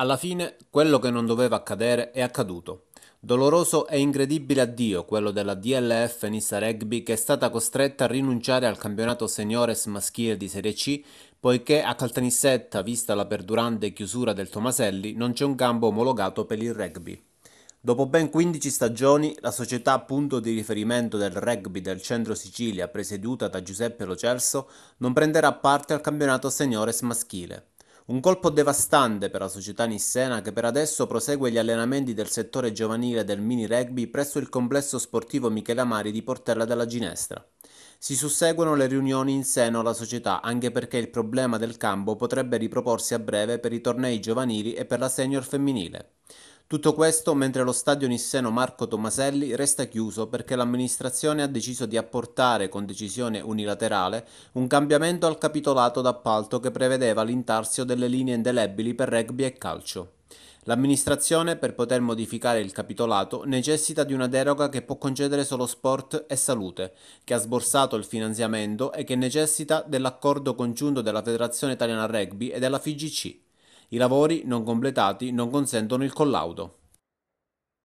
Alla fine quello che non doveva accadere è accaduto. Doloroso e incredibile addio quello della DLF Nissa Rugby che è stata costretta a rinunciare al campionato seniores maschile di Serie C poiché a Caltanissetta, vista la perdurante chiusura del Tomaselli, non c'è un campo omologato per il rugby. Dopo ben 15 stagioni, la società punto di riferimento del rugby del centro Sicilia presieduta da Giuseppe Lo Celso non prenderà parte al campionato seniores maschile. Un colpo devastante per la società nissena che per adesso prosegue gli allenamenti del settore giovanile del mini rugby presso il complesso sportivo Michele Amari di Portella della Ginestra. Si susseguono le riunioni in seno alla società anche perché il problema del campo potrebbe riproporsi a breve per i tornei giovanili e per la senior femminile. Tutto questo mentre lo stadio nisseno Marco Tomaselli resta chiuso perché l'amministrazione ha deciso di apportare con decisione unilaterale un cambiamento al capitolato d'appalto che prevedeva l'intarsio delle linee indelebili per rugby e calcio. L'amministrazione, per poter modificare il capitolato, necessita di una deroga che può concedere solo sport e salute, che ha sborsato il finanziamento e che necessita dell'accordo congiunto della Federazione Italiana Rugby e della FIGC. I lavori non completati non consentono il collaudo.